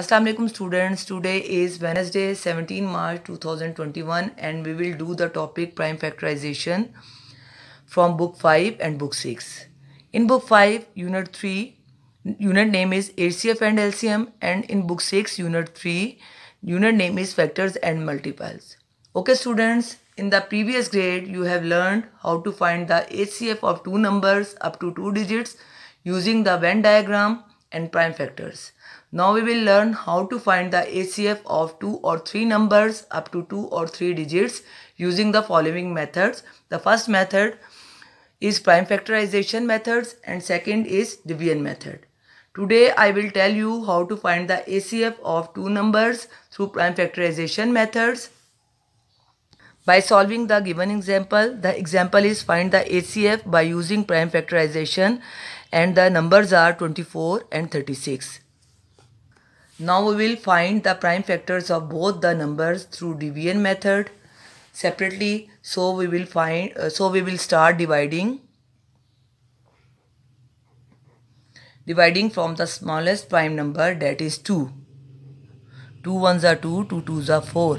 Assalamu alaikum students today is Wednesday 17 March 2021 and we will do the topic prime factorization from book 5 and book 6 in book 5 unit 3 unit name is HCF and LCM and in book 6 unit 3 unit name is factors and multiples okay students in the previous grade you have learned how to find the HCF of two numbers up to two digits using the Venn diagram and prime factors. Now we will learn how to find the ACF of 2 or 3 numbers up to 2 or 3 digits using the following methods. The first method is prime factorization methods and second is Debian method. Today I will tell you how to find the ACF of two numbers through prime factorization methods. By solving the given example, the example is find the ACF by using prime factorization and the numbers are 24 and 36. Now we will find the prime factors of both the numbers through division method separately. So we will find, uh, so we will start dividing. Dividing from the smallest prime number that is 2. 2 ones are 2, 2 twos are 4.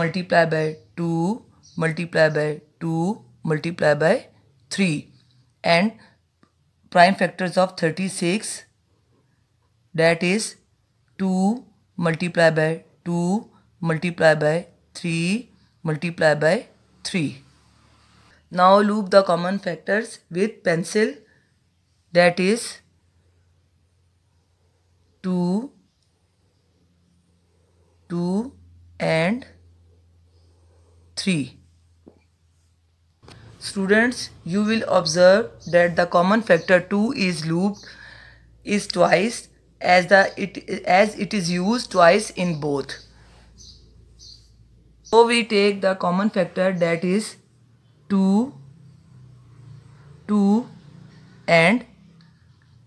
multiply by 2 multiply by 2 multiply by 3 and prime factors of 36 that is 2 multiply by 2 multiply by 3 multiply by 3. Now loop the common factors with pencil that is 2 2 and 3. Students, you will observe that the common factor 2 is looped is twice as the it as it is used twice in both. So we take the common factor that is 2, 2 and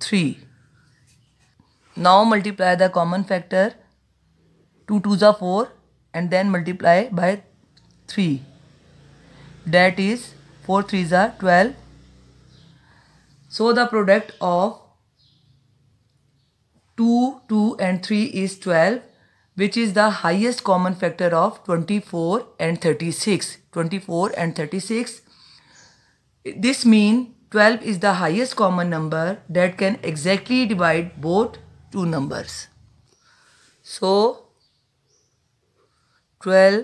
3. Now multiply the common factor 2 2s are 4 and then multiply by 3 that is 4 3s are 12 so the product of 2 2 and 3 is 12 which is the highest common factor of 24 and 36 24 and 36 this means 12 is the highest common number that can exactly divide both two numbers so 12